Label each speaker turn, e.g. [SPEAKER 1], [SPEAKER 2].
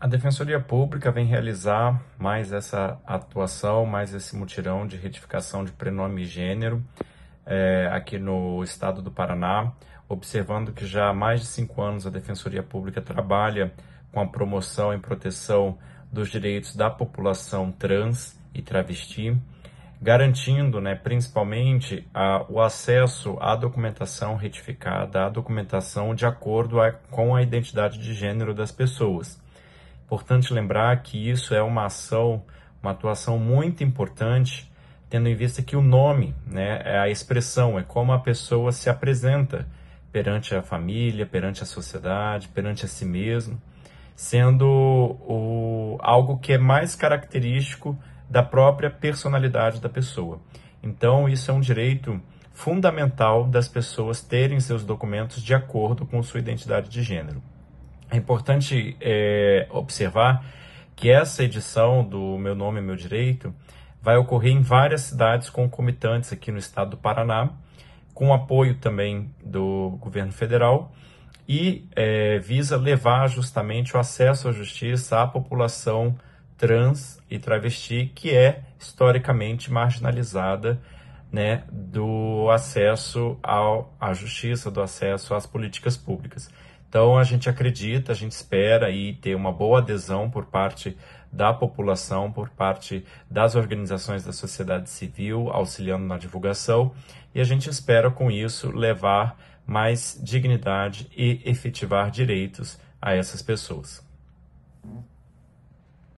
[SPEAKER 1] A Defensoria Pública vem realizar mais essa atuação, mais esse mutirão de retificação de prenome e gênero é, aqui no estado do Paraná, observando que já há mais de cinco anos a Defensoria Pública trabalha com a promoção e proteção dos direitos da população trans e travesti, garantindo né, principalmente a, o acesso à documentação retificada, à documentação de acordo a, com a identidade de gênero das pessoas. Importante lembrar que isso é uma ação, uma atuação muito importante, tendo em vista que o nome né, é a expressão, é como a pessoa se apresenta perante a família, perante a sociedade, perante a si mesmo, sendo o, algo que é mais característico da própria personalidade da pessoa. Então, isso é um direito fundamental das pessoas terem seus documentos de acordo com sua identidade de gênero. É importante é, observar que essa edição do Meu Nome e Meu Direito vai ocorrer em várias cidades concomitantes aqui no estado do Paraná, com apoio também do governo federal e é, visa levar justamente o acesso à justiça à população trans e travesti que é historicamente marginalizada né, do acesso ao, à justiça, do acesso às políticas públicas. Então a gente acredita, a gente espera aí ter uma boa adesão por parte da população, por parte das organizações da sociedade civil, auxiliando na divulgação, e a gente espera com isso levar mais dignidade e efetivar direitos a essas pessoas.